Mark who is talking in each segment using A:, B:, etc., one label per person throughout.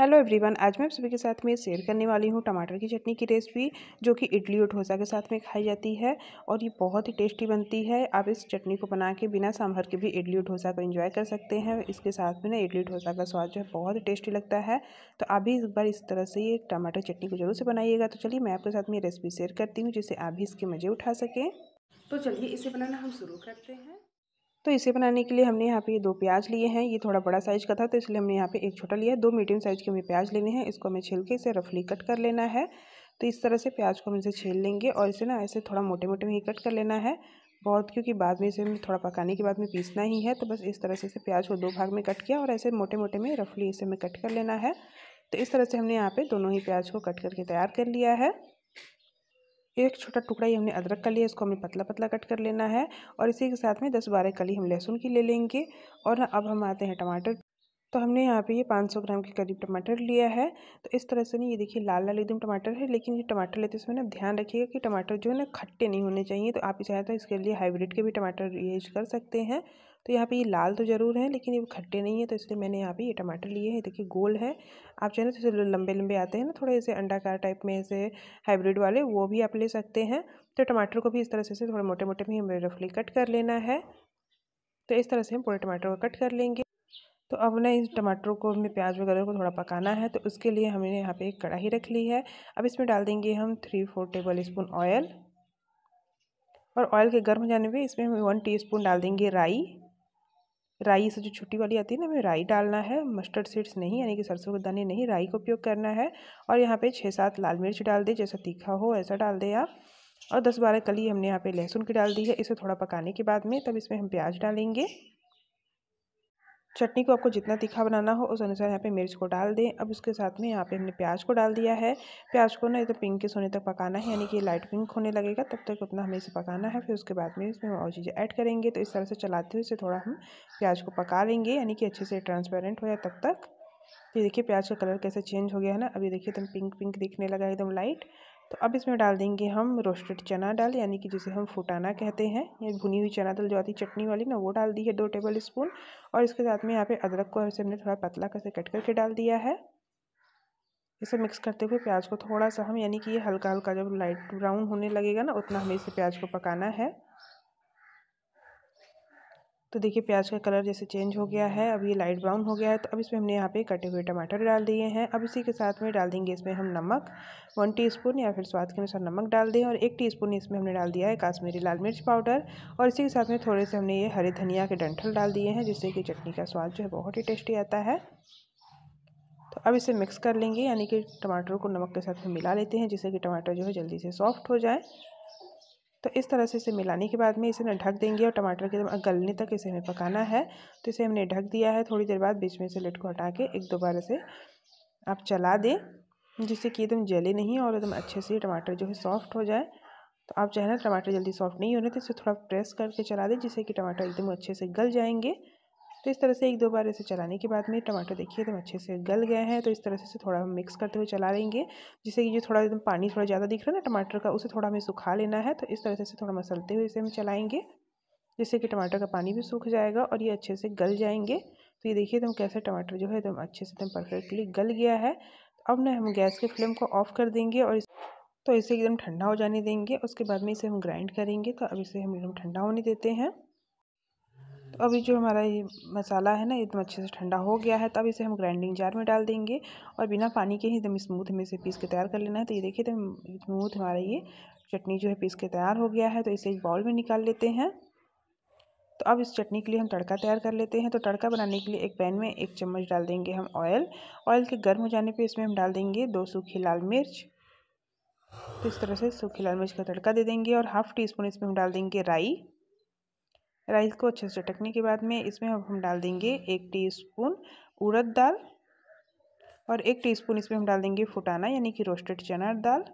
A: hello everyone आज मैं आप सभी के साथ में शेयर करने वाली हूँ टमाटर की चटनी की रेसिपी जो कि इडली और ढोसा के साथ में खाई जाती है और ये बहुत ही टेस्टी बनती है आप इस चटनी को बना के बिना सांभर के भी इडली और डोसा को एंजॉय कर सकते हैं इसके साथ में ना इडली डोसा का स्वाद जो है बहुत ही टेस्टी लगता है तो आप भी एक बार इस तरह से ये टमाटर चटनी को जरूर से बनाइएगा तो चलिए मैं आपके साथ में रेसिपी शेयर करती हूँ जिससे आप भी इसके मज़े उठा सकें तो चलिए इसे बनाना हम शुरू करते हैं तो इसे बनाने के लिए हमने यहाँ पे ये दो प्याज लिए हैं ये थोड़ा बड़ा साइज़ का था तो इसलिए हमने यहाँ पे एक छोटा लिया है दो मीडियम साइज़ के हमें प्याज लेने हैं इसको हमें छिलके के इसे रफली कट कर लेना है तो इस तरह से प्याज को हम इसे छील लेंगे और इसे ना ऐसे थोड़ा मोटे मोटे में ही कट कर लेना है बहुत क्योंकि बाद में इसे थोड़ा पकाने के बाद में पीसना ही है तो बस इस तरह से इसे प्याज को दो भाग में कट किया और ऐसे मोटे मोटे में रफली इसे हमें कट कर लेना है तो इस तरह से हमने यहाँ पे दोनों ही प्याज को कट करके तैयार कर लिया है एक छोटा टुकड़ा ही हमने अदरक का लिया इसको हमें पतला पतला कट कर लेना है और इसी के साथ में दस बारह कली हम लहसुन की ले लेंगे और अब हम आते हैं टमाटर तो हमने यहाँ पे ये 500 ग्राम के करीब टमाटर लिया है तो इस तरह से नहीं ये देखिए लाल लाल एकदम टमाटर है लेकिन ये टमाटर लेते समय ना ध्यान रखिएगा कि टमाटर जो है ना खट्टे नहीं होने चाहिए तो आप चाहे तो इसके लिए हाइब्रिड के भी टमाटर यूज कर सकते हैं तो यहाँ पे ये लाल तो ज़रूर है लेकिन ये खट्टे नहीं है तो इसलिए मैंने यहाँ पे ये टमाटर लिए हैं देखिए गोल है आप जो है ना तो लंबे लंबे आते हैं ना थोड़े ऐसे अंडाकार टाइप में ऐसे हाइब्रिड वाले वो भी आप ले सकते हैं तो टमाटर को भी इस तरह से थोड़े मोटे मोटे में हमें रफली कट कर लेना है तो इस तरह से हम पूरे टमाटर को कट कर लेंगे तो अब ना इन टमाटरों को हमें प्याज वगैरह को थोड़ा पकाना है तो उसके लिए हमने यहाँ पे एक कढ़ाई रख ली है अब इसमें डाल देंगे हम three four tablespoon oil और ऑयल के गर्म हो जाने पर इसमें हम वन टीस्पून डाल देंगे राई राई से जो छुट्टी वाली आती है ना हमें राई डालना है मस्टर्ड सीड्स नहीं यानी कि सरसों के दाने नहीं राई का उपयोग करना है और यहाँ पे छः सात लाल मिर्च डाल दें जैसा तीखा हो ऐसा डाल दें आप और दस बारह कली हमने यहाँ पे लहसुन की डाल दी है इसे थोड़ा पकाने के बाद में तब इसमें हम प्याज डालेंगे चटनी को आपको जितना तीखा बनाना हो उस अनुसार यहाँ पे मिर्च को डाल दें अब उसके साथ में यहाँ पे हमने प्याज को डाल दिया है प्याज को ना एकदम पिंक के सोने तक पकाना है यानी कि लाइट पिंक होने लगेगा तब तक उतना हमें इसे पकाना है फिर उसके बाद में इसमें और चीज़ें ऐड करेंगे तो इस तरह से चलाते हुए इसे थोड़ा हम प्याज को पका लेंगे यानी कि अच्छे से ट्रांसपेरेंट हो जाए तब तक ये देखिए प्याज का कलर कैसे चेंज हो गया है ना अभी देखिए एकदम पिंक पिंक दिखने लगा एकदम लाइट तो अब इसमें डाल देंगे हम रोस्टेड चना डाल यानी कि जिसे हम फुटाना कहते हैं ये भुनी हुई चना दल जो आती चटनी वाली ना वो डाल दी है दो टेबल स्पून और इसके साथ में यहाँ पे अदरक को ऐसे हमने थोड़ा पतला कैसे कट करके डाल दिया है इसे मिक्स करते हुए प्याज को थोड़ा सा हम यानी कि ये हल्का हल्का जब लाइट ब्राउन होने लगेगा ना उतना हमें इसे प्याज को पकाना है तो देखिए प्याज का कलर जैसे चेंज हो गया है अब ये लाइट ब्राउन हो गया है तो अब इसमें हमने यहाँ पे कटे हुए टमाटर डाल दिए हैं अब इसी के साथ में डाल देंगे इसमें हम नमक वन टीस्पून या फिर स्वाद के अनुसार नमक डाल दें और एक टीस्पून इसमें हमने डाल दिया है काश्मीरी लाल मिर्च पाउडर और इसी के साथ में थोड़े से हमने ये हरे धनिया के डंठल डाल दिए हैं जिससे कि चटनी का स्वाद जो है बहुत ही टेस्टी आता है तो अब इसे मिक्स कर लेंगे यानी कि टमाटर को नमक के साथ में मिला लेते हैं जिससे कि टमाटर जो है जल्दी से सॉफ्ट हो जाए तो इस तरह से इसे मिलाने के बाद में इसे ना ढक देंगे और टमाटर के गलने तक इसे हमें पकाना है तो इसे हमने ढक दिया है थोड़ी देर बाद बीच में से लट को हटा के एक दोबारा से आप चला दें जिससे कि एकदम जले नहीं और एकदम अच्छे से टमाटर जो है सॉफ्ट हो जाए तो आप चाहे ना टमाटर जल्दी सॉफ्ट नहीं होने तो इसे थोड़ा प्रेस करके चला दें जिससे कि टमाटर एकदम अच्छे से गल जाएंगे तो इस तरह से एक दो बार इसे चलाने के बाद में टमाटर देखिए एकदम अच्छे से गल गए हैं तो इस तरह से इसे थोड़ा हम मिक्स करते हुए चला लेंगे जिससे कि जो थोड़ा एकदम पानी थोड़ा ज़्यादा दिख रहा है ना टमाटर का उसे थोड़ा हमें सुखा लेना है तो इस तरह से थोड़ा मसलते हुए इसे हम चलाएँगे जिससे कि टमाटर का पानी भी सूख जाएगा और ये अच्छे से गल जाएंगे तो ये देखिए एकदम तो कैसे टमाटर जो है एकदम अच्छे से एकदम परफेक्टली गल गया है अब ना हम गैस के फ्लेम को ऑफ कर देंगे और इस तो इसे एकदम ठंडा हो जाने देंगे उसके बाद में इसे हम ग्राइंड करेंगे तो अब इसे हम एकदम ठंडा होने देते हैं तो अभी जो हमारा ये मसाला है ना एकदम अच्छे से ठंडा हो गया है तब इसे हम ग्राइंडिंग जार में डाल देंगे और बिना पानी के ही एकदम स्मूथ हमें इसे पीस के तैयार कर लेना है तो ये देखिए एकदम स्मूथ हमारा ये चटनी जो है पीस के तैयार हो गया है तो इसे एक बाउल में निकाल लेते हैं तो अब इस चटनी के लिए हम तड़का तैयार कर लेते हैं तो तड़का बनाने के लिए एक पैन में एक चम्मच डाल देंगे हम ऑयल ऑयल के गर्म हो जाने पे इसमें हम डाल देंगे दो सूखी लाल मिर्च तो इस तरह से सूखी लाल मिर्च का तड़का दे देंगे और हाफ़ टी स्पून इसमें हम डाल देंगे राई राइस को अच्छे से चटकने के बाद में इसमें अब हम डाल देंगे एक टीस्पून उड़द दाल और एक टीस्पून इसमें हम डाल देंगे फुटाना यानी कि रोस्टेड चना दाल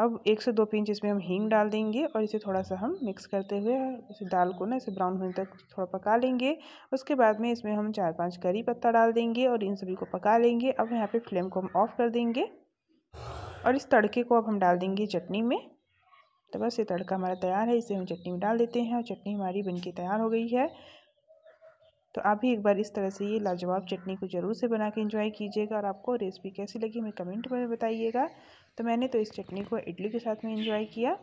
A: अब एक से दो पिंच इसमें हम हींग डाल देंगे और इसे थोड़ा सा हम मिक्स करते हुए इसे दाल को ना इसे ब्राउन होने तक थोड़ा पका लेंगे उसके बाद में इसमें हम चार पांच करी पत्ता डाल देंगे और इन सभी को पका लेंगे अब यहाँ पे फ्लेम को हम ऑफ़ कर देंगे और इस तड़के को अब हम डाल देंगे चटनी में तो बस ये तड़का हमारा तैयार है इसे हम चटनी में डाल देते हैं और चटनी हमारी बन के तैयार हो गई है तो आप भी एक बार इस तरह से ये लाजवाब चटनी को ज़रूर से बना के इंजॉय कीजिएगा और आपको रेसिपी कैसी लगी हमें कमेंट में बताइएगा तो मैंने तो इस चटनी को इडली के साथ में इंजॉय किया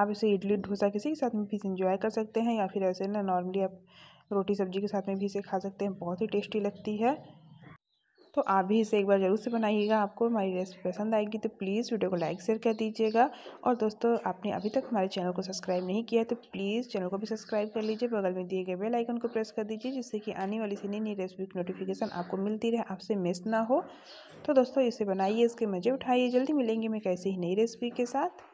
A: आप इसे इडली डोसा किसी के साथ में भी इंजॉय कर सकते हैं या फिर ऐसे ना नॉर्मली आप रोटी सब्जी के साथ में भी इसे खा सकते हैं बहुत ही टेस्टी लगती है तो आप भी इसे एक बार ज़रूर से बनाइएगा आपको हमारी रेसिपी पसंद आएगी तो प्लीज़ वीडियो को लाइक शेयर कर दीजिएगा और दोस्तों आपने अभी तक हमारे चैनल को सब्सक्राइब नहीं किया है तो प्लीज़ चैनल को भी सब्सक्राइब कर लीजिए बगल में दिए गए बेल आइकन को प्रेस कर दीजिए जिससे कि आने वाली सी नई नई रेसिपी की नोटिफिकेशन आपको मिलती रहे आपसे मिस ना हो तो दोस्तों इसे बनाइए इसके मज़े उठाइए जल्दी मिलेंगे मैं कैसे ही नई रेसिपी के साथ